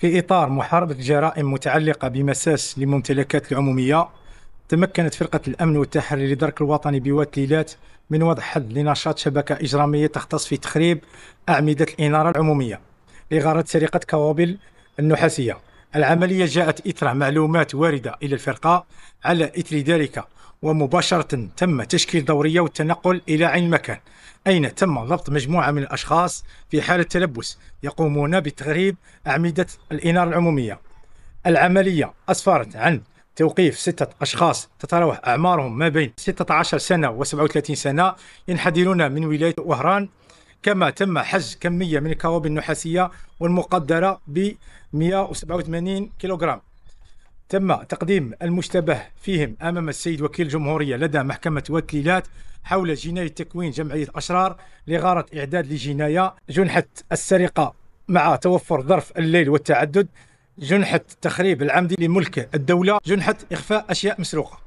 في إطار محاربة جرائم متعلقة بمساس لممتلكات العمومية تمكنت فرقة الأمن والتحري لدرك الوطني بواد ليلات من وضع حد لنشاط شبكة إجرامية تختص في تخريب أعمدة الإنارة العمومية لغرض سرقة كوابل النحاسية العملية جاءت إثر معلومات واردة إلى الفرقة على إثر ذلك ومباشرة تم تشكيل دورية والتنقل إلى عين المكان أين تم ضبط مجموعة من الأشخاص في حالة تلبس يقومون بتغريب أعمدة الإنارة العمومية العملية أسفرت عن توقيف ستة أشخاص تتراوح أعمارهم ما بين 16 سنة و 37 سنة ينحدرون من ولاية وهران كما تم حجز كمية من الكواب النحاسية والمقدرة ب 187 كيلوغرام تم تقديم المشتبه فيهم أمام السيد وكيل الجمهورية لدى محكمة وكيلات حول جناية تكوين جمعية أشرار لغارة إعداد لجناية جنحة السرقة مع توفر ظرف الليل والتعدد جنحة تخريب العمد لملك الدولة جنحة إخفاء أشياء مسروقة